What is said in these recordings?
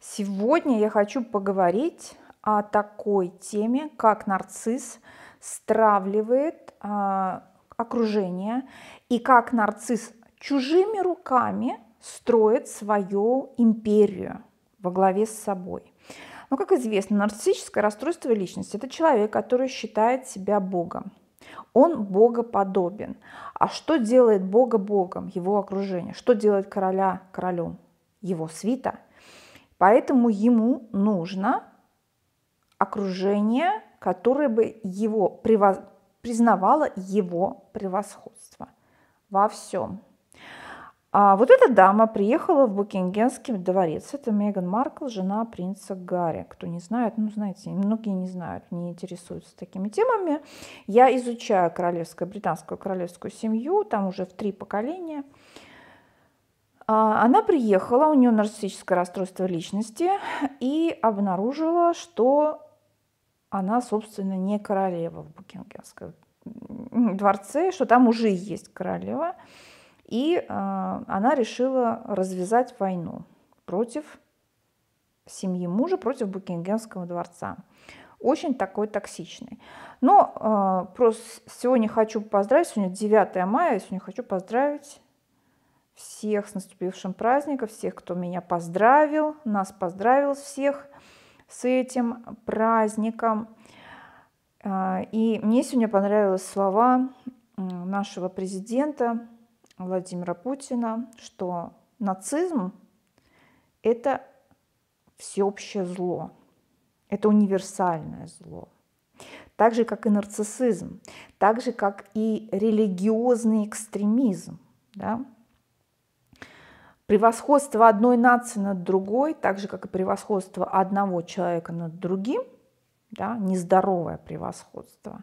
Сегодня я хочу поговорить о такой теме, как нарцисс стравливает э, окружение и как нарцисс чужими руками строит свою империю во главе с собой. Но, как известно, нарциссическое расстройство личности – это человек, который считает себя Богом. Он богоподобен. А что делает Бога Богом? Его окружение. Что делает короля королем? Его свита – Поэтому ему нужно окружение, которое бы его превоз... признавало его превосходство во всем. А вот эта дама приехала в Букингенский дворец. Это Меган Маркл, жена принца Гарри. Кто не знает, ну, знаете, многие не знают, не интересуются такими темами. Я изучаю королевскую, британскую королевскую семью, там уже в три поколения – а, она приехала, у нее нарциссическое расстройство личности, и обнаружила, что она, собственно, не королева в Букингемском дворце, что там уже есть королева. И а, она решила развязать войну против семьи мужа, против Букингемского дворца. Очень такой токсичный. Но э, просто сегодня хочу поздравить, сегодня 9 мая, сегодня хочу поздравить всех с наступившим праздником, всех, кто меня поздравил, нас поздравил всех с этим праздником. А, и мне сегодня понравились слова нашего президента Владимира Путина, что нацизм – это всеобщее зло, это универсальное зло. Так же, как и нарциссизм, так же, как и религиозный экстремизм. Да? Превосходство одной нации над другой, так же, как и превосходство одного человека над другим, да, нездоровое превосходство,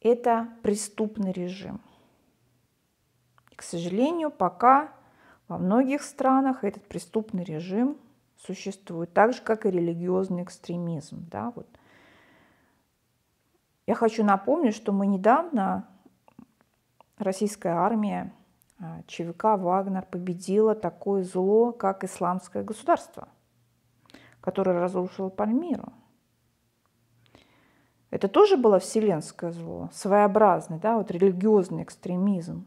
это преступный режим. И, к сожалению, пока во многих странах этот преступный режим существует, так же, как и религиозный экстремизм. Да, вот. Я хочу напомнить, что мы недавно, российская армия, а, ЧВК Вагнер победила такое зло, как исламское государство, которое разрушило Пальмиру. Это тоже было вселенское зло, своеобразный, да, вот религиозный экстремизм.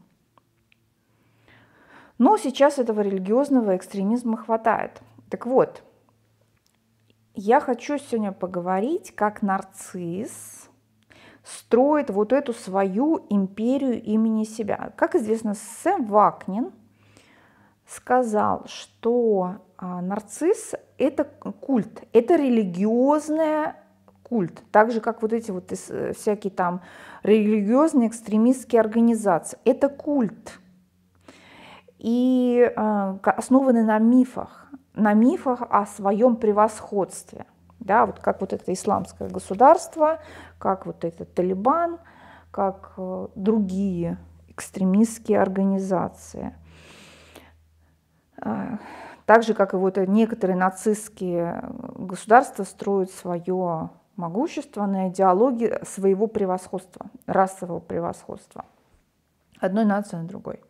Но сейчас этого религиозного экстремизма хватает. Так вот, я хочу сегодня поговорить, как нарцисс строит вот эту свою империю имени себя. Как известно, Сэм Вакнин сказал, что а, нарцисс – это культ, это религиозная культ, так же, как вот эти вот э, всякие там религиозные экстремистские организации. Это культ, и а, основаны на мифах, на мифах о своем превосходстве да, вот как вот это исламское государство, как вот этот Талибан, как э, другие экстремистские организации. А, так же, как и вот некоторые нацистские э, государства строят свое могущество на идеологии своего превосходства, расового превосходства. Одной нации на другой.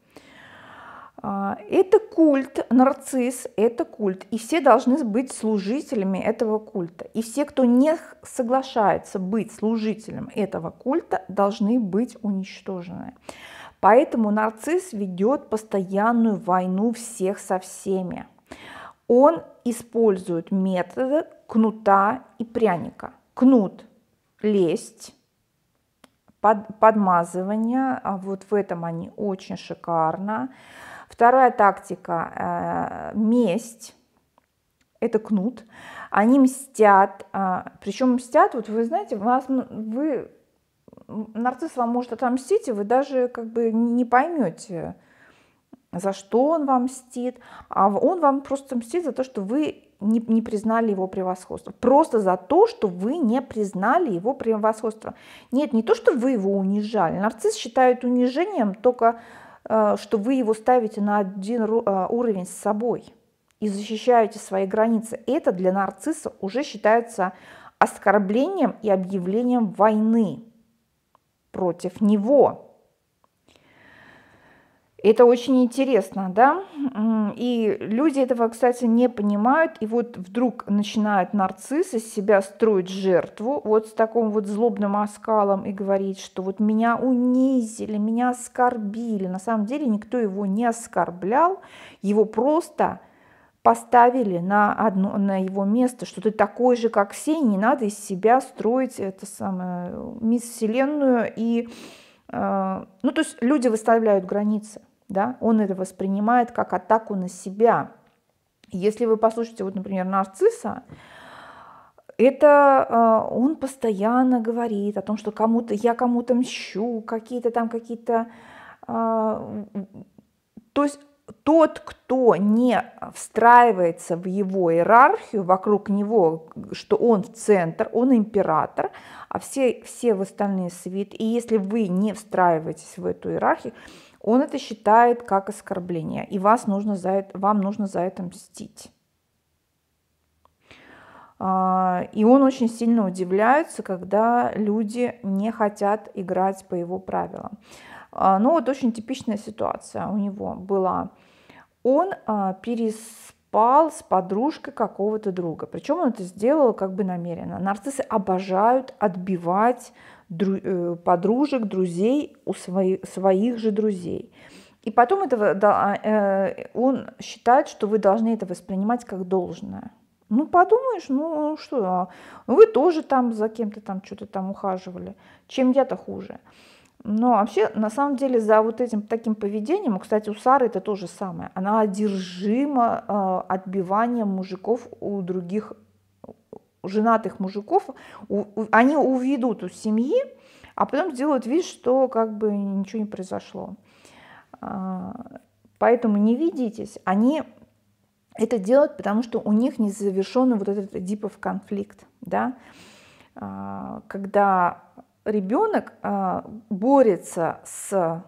А, это культ, нарцисс – это культ, и все должны быть служителями этого культа. И все, кто не соглашается быть служителем этого культа, должны быть уничтожены. Поэтому нарцисс ведет постоянную войну всех со всеми. Он использует методы кнута и пряника. Кнут – лесть, под, подмазывание, а вот в этом они очень шикарно. Вторая тактика э, – месть. Это кнут. Они мстят. Э, Причем мстят, вот вы знаете, вас, вы, нарцисс вам может отомстить, и вы даже как бы не поймете, за что он вам мстит. А он вам просто мстит за то, что вы не, не признали его превосходство. Просто за то, что вы не признали его превосходство. Нет, не то, что вы его унижали. Нарцисс считает унижением только Э, что вы его ставите на один э, уровень с собой и защищаете свои границы. Это для нарцисса уже считается оскорблением и объявлением войны против него. Это очень интересно, да? И люди этого, кстати, не понимают. И вот вдруг начинает нарцисс из себя строить жертву вот с таким вот злобным оскалом и говорит, что вот меня унизили, меня оскорбили. На самом деле никто его не оскорблял, его просто поставили на, одно, на его место, что ты такой же, как все, не надо из себя строить это самое, мисс Вселенную. И, э, ну, то есть люди выставляют границы да, он это воспринимает как атаку на себя. Если вы послушаете, вот, например, нарцисса, это э, он постоянно говорит о том, что кому-то я кому-то мщу, какие-то там какие-то, э, то есть тот, кто не встраивается в его иерархию, вокруг него, что он в центр, он император, а все, все в остальные свит. И если вы не встраиваетесь в эту иерархию, он это считает как оскорбление, и вас нужно за это, вам нужно за это мстить. А, и он очень сильно удивляется, когда люди не хотят играть по его правилам. А, ну вот очень типичная ситуация у него была. Он а, перес, спал с подружкой какого-то друга. Причем он это сделал как бы намеренно. Нарциссы обожают отбивать дру- э, подружек, друзей у свои- своих же друзей. И потом этого, да, а, э, он считает, что вы должны это воспринимать как должное. Ну, подумаешь, ну что, а, вы тоже там за кем-то там что-то там ухаживали. Чем я-то хуже? Но вообще, на самом деле, за вот этим таким поведением, кстати, у Сары это то же самое, она одержима э, отбиванием мужиков у других женатых мужиков. У, у, они уведут у семьи, а потом сделают вид, что как бы ничего не произошло. А, поэтому не видитесь. Они это делают, потому что у них не завершен вот этот дипов конфликт, да, а, когда ребенок а, борется с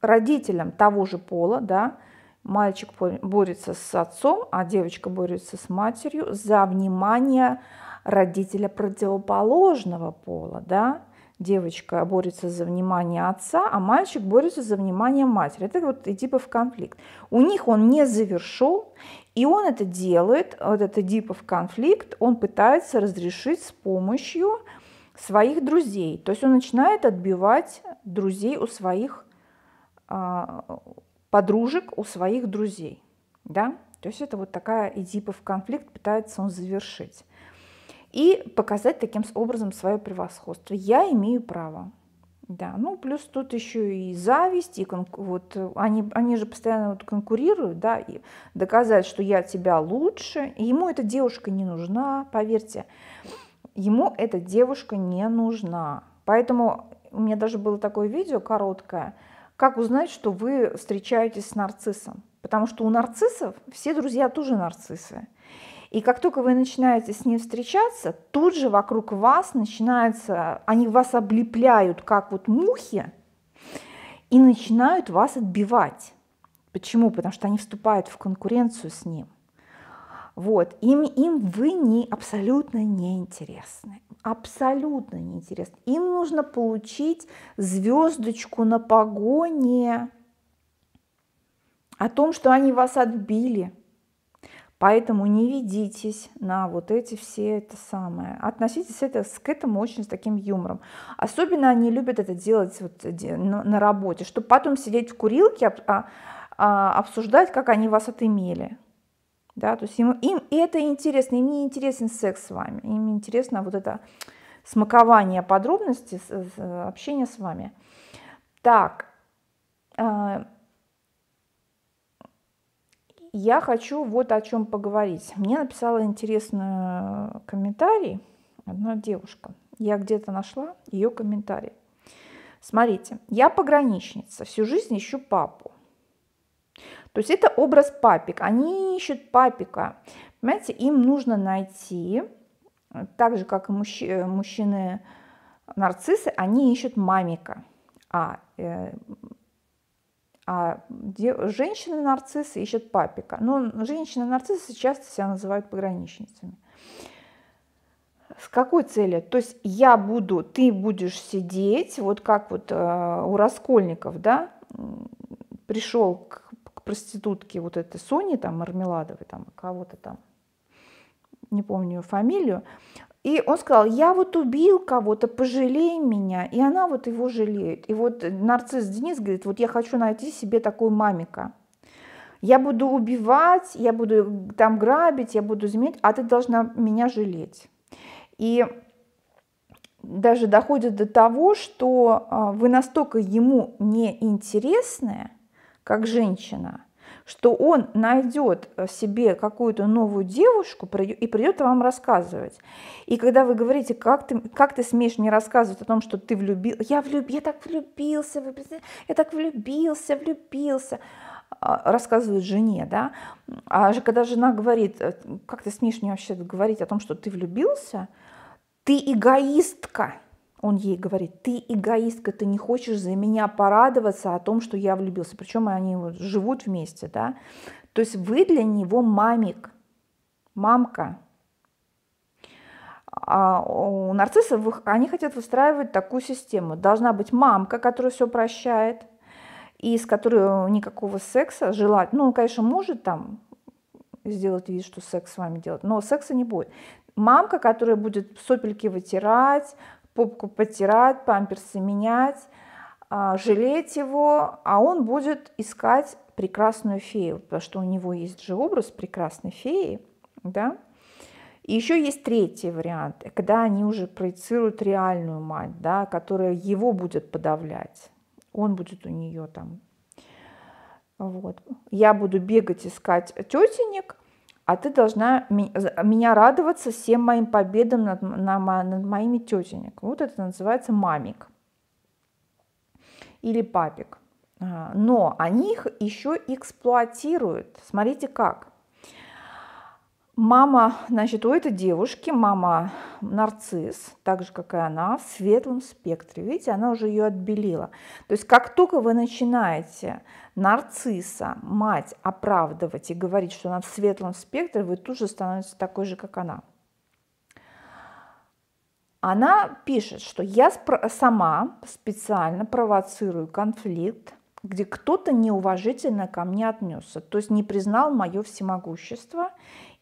родителем того же пола, да, мальчик борется с отцом, а девочка борется с матерью за внимание родителя противоположного пола, да, девочка борется за внимание отца, а мальчик борется за внимание матери. Это вот Эдипов типа конфликт. У них он не завершил, и он это делает, вот этот Эдипов конфликт, он пытается разрешить с помощью своих друзей. То есть он начинает отбивать друзей у своих а, подружек, у своих друзей. Да? То есть это вот такая Эдипов конфликт, пытается он завершить. И показать таким образом свое превосходство. Я имею право. Да, ну плюс тут еще и зависть, и конку... вот они, они же постоянно вот конкурируют, да, и доказать, что я тебя лучше. И ему эта девушка не нужна, поверьте ему эта девушка не нужна. Поэтому у меня даже было такое видео короткое, как узнать, что вы встречаетесь с нарциссом. Потому что у нарциссов все друзья тоже нарциссы. И как только вы начинаете с ним встречаться, тут же вокруг вас начинается, они вас облепляют, как вот мухи, и начинают вас отбивать. Почему? Потому что они вступают в конкуренцию с ним. Вот, им, им вы не, абсолютно не интересны, Абсолютно не интересны. Им нужно получить звездочку на погоне о том, что они вас отбили. Поэтому не ведитесь на вот эти все это самое. Относитесь это, к этому очень с таким юмором. Особенно они любят это делать вот на, на работе, чтобы потом сидеть в курилке, а, а, обсуждать, как они вас отымели да, то есть им, им это интересно, им не интересен секс с вами, им интересно вот это смакование подробностей, общение с вами. Так, э, я хочу вот о чем поговорить. Мне написала интересный комментарий одна девушка. Я где-то нашла ее комментарий. Смотрите, я пограничница, всю жизнь ищу папу. То есть это образ папик. Они ищут папика. Понимаете, им нужно найти, так же как и мужчи, э, мужчины-нарциссы, они ищут мамика. А, э, а женщины-нарциссы ищут папика. Но женщины-нарциссы часто себя называют пограничницами. С какой целью? То есть я буду, ты будешь сидеть, вот как вот э, у раскольников, да, пришел к проститутки вот этой Сони, там, Мармеладовой, там, кого-то там, не помню ее фамилию, и он сказал, я вот убил кого-то, пожалей меня. И она вот его жалеет. И вот нарцисс Денис говорит, вот я хочу найти себе такую мамика. Я буду убивать, я буду там грабить, я буду изменять, а ты должна меня жалеть. И даже доходит до того, что а, вы настолько ему неинтересны, как женщина, что он найдет э, себе какую-то новую девушку и придет вам рассказывать. И когда вы говорите, как ты, как ты смеешь мне рассказывать о том, что ты влюбил, я, влюб, я так влюбился, я так влюбился, влюбился, а, рассказывают жене, да, а же когда жена говорит, «Э, как ты смеешь мне вообще говорить о том, что ты влюбился, ты эгоистка, он ей говорит, ты эгоистка, ты не хочешь за меня порадоваться о том, что я влюбился. Причем они вот живут вместе, да. То есть вы для него мамик, мамка. А у нарциссов они хотят выстраивать такую систему. Должна быть мамка, которая все прощает, и с которой э, никакого секса желать. Ну, он, конечно, может там сделать вид, что секс с вами делать, но секса не будет мамка, которая будет сопельки вытирать, пупку потирать, памперсы менять, а, жалеть его, а он будет искать прекрасную фею, потому что у него есть же образ прекрасной феи, да. И еще есть третий вариант, когда они уже проецируют реальную мать, да, которая его будет подавлять, он будет у нее там. Вот. Я буду бегать искать тетенек, а ты должна меня радоваться всем моим победам над, на, над моими тетеньками. Вот это называется мамик или папик. А, но они их еще эксплуатируют. Смотрите как. Мама, значит, у этой девушки, мама нарцисс, так же, как и она, в светлом спектре. Видите, она уже ее отбелила. То есть, как только вы начинаете нарцисса, мать, оправдывать и говорить, что она в светлом спектре, вы тут же становитесь такой же, как она. Она пишет, что я сама специально провоцирую конфликт, где кто-то неуважительно ко мне отнесся, то есть не признал мое всемогущество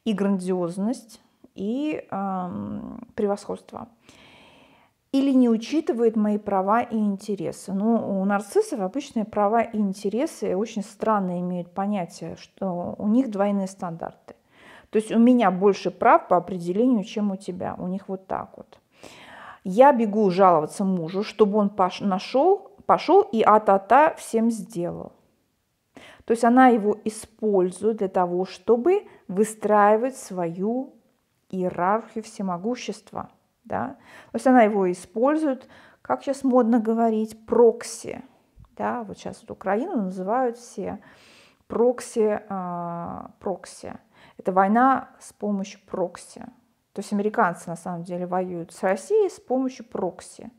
и грандиозность, и э, превосходство. Или не учитывает мои права и интересы. Ну, у нарциссов обычные права и интересы очень странно имеют понятие, что у них двойные стандарты. То есть у меня больше прав по определению, чем у тебя. У них вот так вот. Я бегу жаловаться мужу, чтобы он пош... нашел, пошел и а-та-та всем сделал. То есть она его использует для того, чтобы выстраивать свою иерархию всемогущества. Да? То есть она его использует, как сейчас модно говорить, прокси. Да? Вот сейчас вот Украину называют все прокси, э, прокси. Это война с помощью прокси. То есть американцы на самом деле воюют с Россией с помощью прокси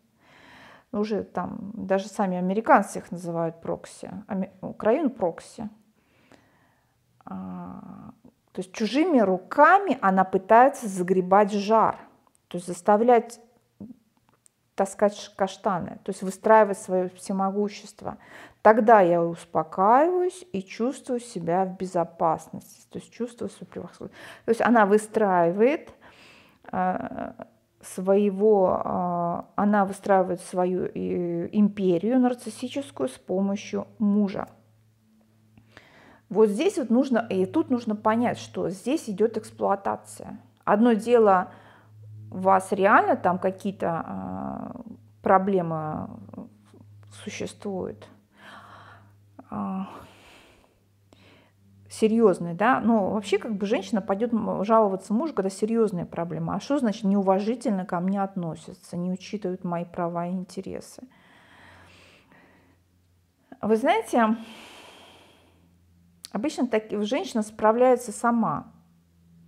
уже там даже сами американцы их называют прокси, Ами- ну, Украину прокси. А, то есть чужими руками она пытается загребать жар, то есть заставлять таскать каштаны, то есть выстраивать свое всемогущество. Тогда я успокаиваюсь и чувствую себя в безопасности, то есть чувствую свою превосходство. То есть она выстраивает а, своего, а, она выстраивает свою э, империю нарциссическую с помощью мужа. Вот здесь вот нужно, и тут нужно понять, что здесь идет эксплуатация. Одно дело, у вас реально там какие-то а, проблемы э, существуют, а, серьезные, да, но вообще, как бы женщина пойдет жаловаться мужу, когда серьезная проблема. А что значит неуважительно ко мне относятся, не учитывают мои права и интересы? Вы знаете, обычно так, женщина справляется сама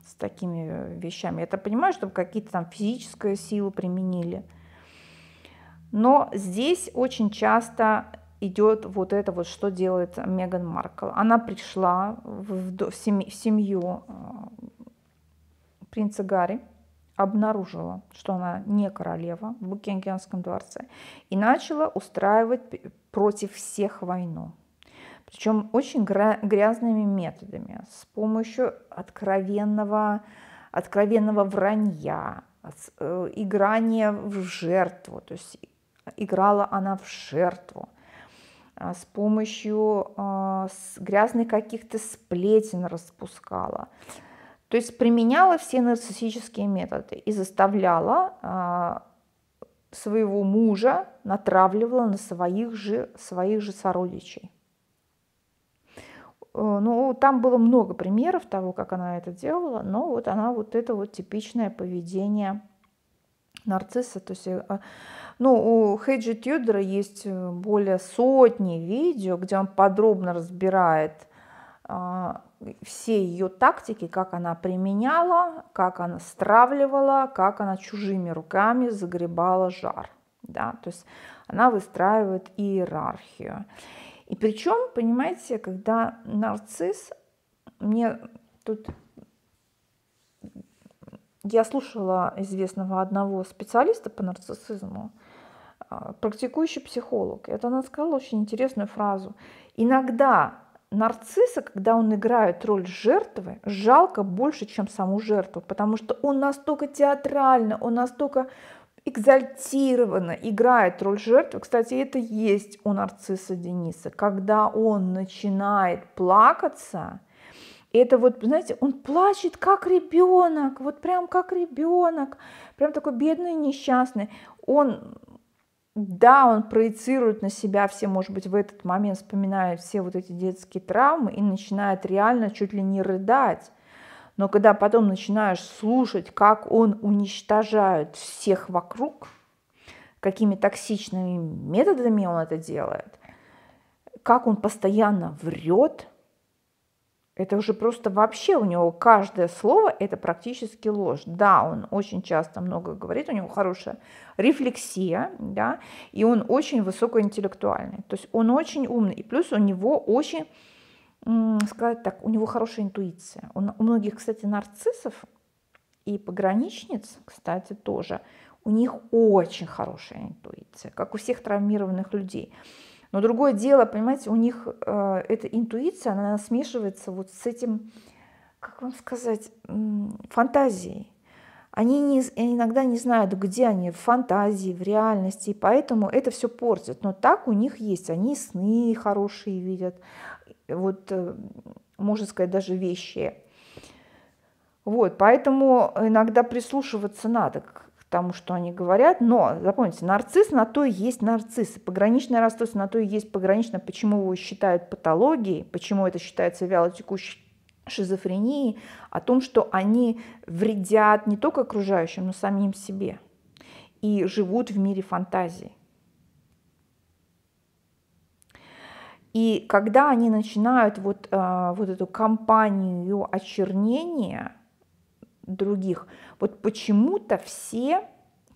с такими э, вещами. Я-то понимаю, чтобы какие-то там физические силы применили. Но здесь очень часто идет вот это вот, что делает Меган Маркл. Она пришла в, в, семь, в семью э, принца Гарри, обнаружила, что она не королева в Букингемском дворце, и начала устраивать против всех войну. Причем очень грязными методами, с помощью откровенного, откровенного вранья, э, играния в жертву. То есть играла она в жертву. А, с помощью а, грязных каких-то сплетен распускала. То есть применяла все нарциссические методы и заставляла а, своего мужа натравливала на своих же, своих же сородичей. Э, ну, там было много примеров того, как она это делала, но вот она вот это вот типичное поведение – нарцисса. То есть, а, ну, у Хейджи Тюдера есть э, более сотни видео, где он подробно разбирает а, все ее тактики, как она применяла, как она стравливала, как она чужими руками загребала жар. Да? То есть она выстраивает иерархию. И причем, понимаете, когда нарцисс, мне тут я слушала известного одного специалиста по нарциссизму, а, практикующий психолог. И вот она сказала очень интересную фразу. Иногда нарцисса, когда он играет роль жертвы, жалко больше, чем саму жертву, потому что он настолько театрально, он настолько экзальтированно играет роль жертвы. Кстати, это есть у нарцисса Дениса. Когда он начинает плакаться – это вот, знаете, он плачет как ребенок, вот прям как ребенок, прям такой бедный, несчастный. Он, да, он проецирует на себя все, может быть, в этот момент вспоминает все вот эти детские травмы и начинает реально чуть ли не рыдать. Но когда потом начинаешь слушать, как он уничтожает всех вокруг, какими токсичными методами он это делает, как он постоянно врет – это уже просто вообще у него каждое слово это практически ложь. Да, он очень часто много говорит, у него хорошая рефлексия, да, и он очень высокоинтеллектуальный. То есть он очень умный, и плюс у него очень, сказать так, у него хорошая интуиция. Он, у многих, кстати, нарциссов и пограничниц, кстати, тоже, у них очень хорошая интуиция, как у всех травмированных людей. Но другое дело, понимаете, у них э, эта интуиция, она смешивается вот с этим, как вам сказать, фантазией. Они не, иногда не знают, где они, в фантазии, в реальности, и поэтому это все портит. Но так у них есть, они сны хорошие видят, вот, э, можно сказать, даже вещи. Вот, поэтому иногда прислушиваться надо к тому, что они говорят. Но, запомните, нарцисс на то и есть нарцисс. Пограничное расстройство на то и есть пограничное. Почему его считают патологией, почему это считается вялотекущей шизофренией, о том, что они вредят не только окружающим, но самим себе и живут в мире фантазий. И когда они начинают вот, э, вот эту кампанию очернения – других. Вот почему-то все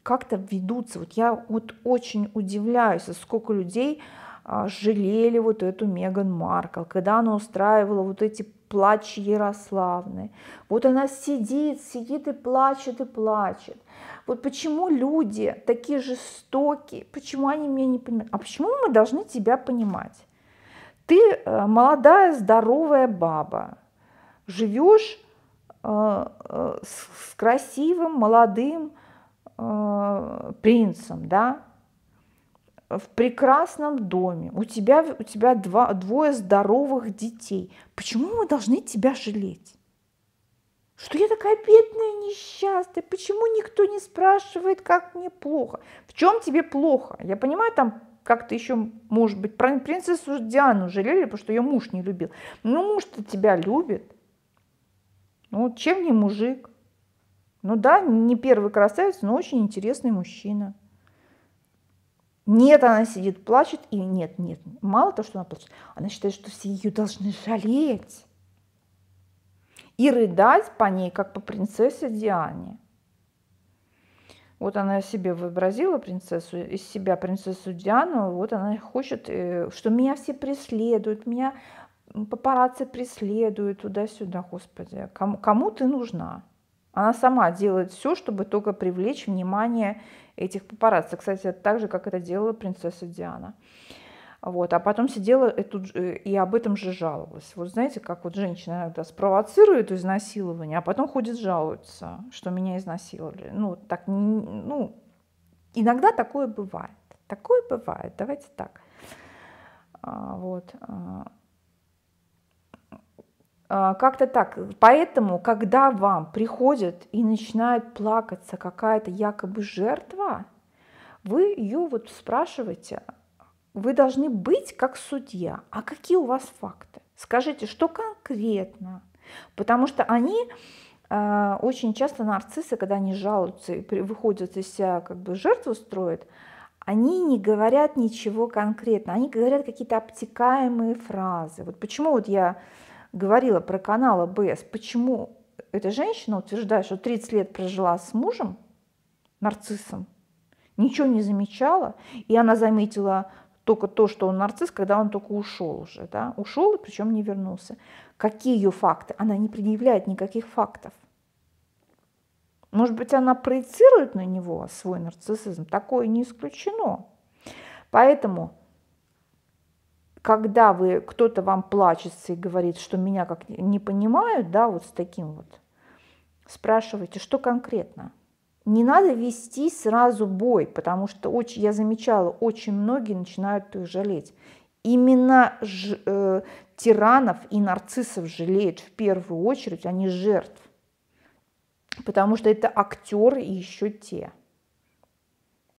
как-то ведутся. Вот я вот очень удивляюсь, сколько людей а, жалели вот эту Меган Маркл, когда она устраивала вот эти плачи Ярославны. Вот она сидит, сидит и плачет, и плачет. Вот почему люди такие жестокие, почему они меня не понимают? А почему мы должны тебя понимать? Ты э, молодая, здоровая баба, живешь Э, с красивым молодым э, принцем, да, в прекрасном доме, у тебя, у тебя два, двое здоровых детей. Почему мы должны тебя жалеть? Что я такая бедная, несчастная? Почему никто не спрашивает, как мне плохо? В чем тебе плохо? Я понимаю, там как-то еще, может быть, принцессу Диану жалели, потому что ее муж не любил. Но ну, муж-то тебя любит. Ну, чем не мужик? Ну да, не первый красавец, но очень интересный мужчина. Нет, она сидит, плачет, и нет, нет, мало того, что она плачет, она считает, что все ее должны жалеть и рыдать по ней, как по принцессе Диане. Вот она себе вообразила принцессу, из себя принцессу Диану, вот она хочет, э, что меня все преследуют, меня папарацци преследуют туда-сюда, господи, кому, кому ты нужна? Она сама делает все, чтобы только привлечь внимание этих папарацци. Кстати, так же, как это делала принцесса Диана. Вот, а потом сидела эту, и об этом же жаловалась. Вот знаете, как вот женщина иногда спровоцирует изнасилование, а потом ходит жалуется, что меня изнасиловали. Ну, так, ну, иногда такое бывает. Такое бывает, давайте так. А, вот. А, а, как-то так. Поэтому, когда вам приходит и начинает плакаться какая-то якобы жертва, вы ее вот спрашиваете, вы должны быть как судья. А какие у вас факты? Скажите, что конкретно? Потому что они э, очень часто нарциссы, когда они жалуются и выходят из себя, как бы жертву строят, они не говорят ничего конкретно, они говорят какие-то обтекаемые фразы. Вот почему вот я говорила про канал АБС, почему эта женщина утверждает, что 30 лет прожила с мужем, нарциссом, ничего не замечала, и она заметила только то, что он нарцисс, когда он только ушел уже, да, ушел и причем не вернулся. Какие ее факты? Она не предъявляет никаких фактов. Может быть, она проецирует на него свой нарциссизм? Такое не исключено. Поэтому когда вы, кто-то вам плачется и говорит, что меня как не понимают, да, вот с таким вот, спрашивайте, что конкретно. Не надо вести сразу бой, потому что очень, я замечала, очень многие начинают их жалеть. Именно ж, э, тиранов и нарциссов жалеют в первую очередь, они а жертв. Потому что это актеры и еще те.